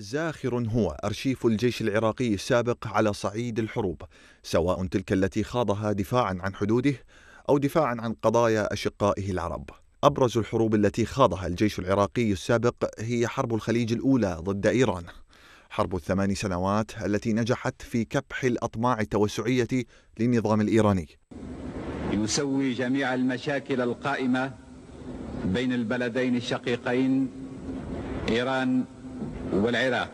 زاخر هو أرشيف الجيش العراقي السابق على صعيد الحروب سواء تلك التي خاضها دفاعا عن حدوده أو دفاعا عن قضايا أشقائه العرب أبرز الحروب التي خاضها الجيش العراقي السابق هي حرب الخليج الأولى ضد إيران حرب الثمان سنوات التي نجحت في كبح الأطماع التوسعية للنظام الإيراني يسوي جميع المشاكل القائمة بين البلدين الشقيقين إيران والعراق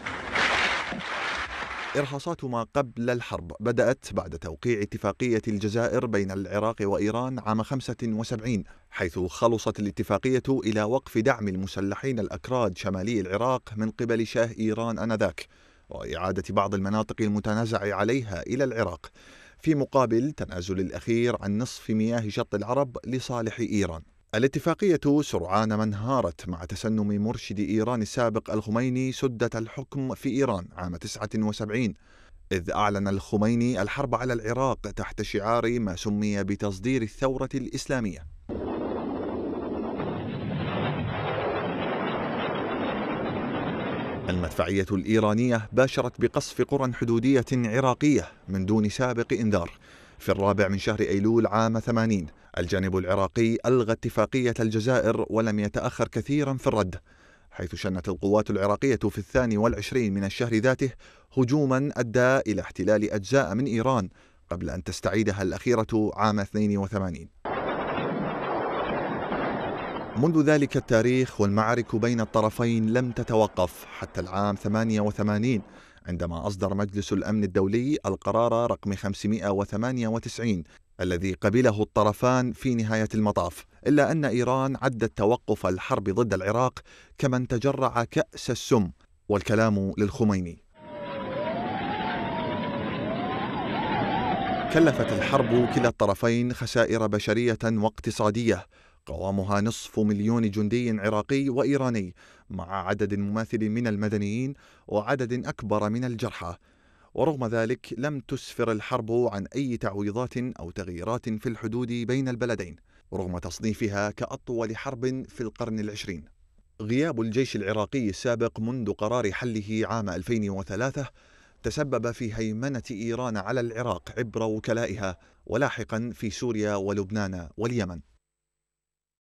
إرهاصات ما قبل الحرب بدأت بعد توقيع اتفاقية الجزائر بين العراق وإيران عام 75 حيث خلصت الاتفاقية إلى وقف دعم المسلحين الأكراد شمالي العراق من قبل شاه إيران آنذاك وإعادة بعض المناطق المتنازع عليها إلى العراق في مقابل تنازل الأخير عن نصف مياه شط العرب لصالح إيران الاتفاقية سرعان ما انهارت مع تسنم مرشد إيران السابق الخميني سدة الحكم في إيران عام 79 إذ أعلن الخميني الحرب على العراق تحت شعار ما سمي بتصدير الثورة الإسلامية المدفعية الإيرانية باشرت بقصف قرى حدودية عراقية من دون سابق إنذار في الرابع من شهر أيلول عام 80 الجانب العراقي ألغى اتفاقية الجزائر ولم يتأخر كثيرا في الرد حيث شنت القوات العراقية في الثاني والعشرين من الشهر ذاته هجوما أدى إلى احتلال أجزاء من إيران قبل أن تستعيدها الأخيرة عام 82 منذ ذلك التاريخ والمعارك بين الطرفين لم تتوقف حتى العام 88 عندما أصدر مجلس الأمن الدولي القرار رقم 598 الذي قبله الطرفان في نهاية المطاف إلا أن إيران عدت توقف الحرب ضد العراق كمن تجرع كأس السم والكلام للخميني كلفت الحرب كلا الطرفين خسائر بشرية واقتصادية قوامها نصف مليون جندي عراقي وإيراني مع عدد مماثل من المدنيين وعدد أكبر من الجرحى ورغم ذلك لم تسفر الحرب عن أي تعويضات أو تغييرات في الحدود بين البلدين رغم تصنيفها كأطول حرب في القرن العشرين غياب الجيش العراقي السابق منذ قرار حله عام 2003 تسبب في هيمنة إيران على العراق عبر وكلائها ولاحقا في سوريا ولبنان واليمن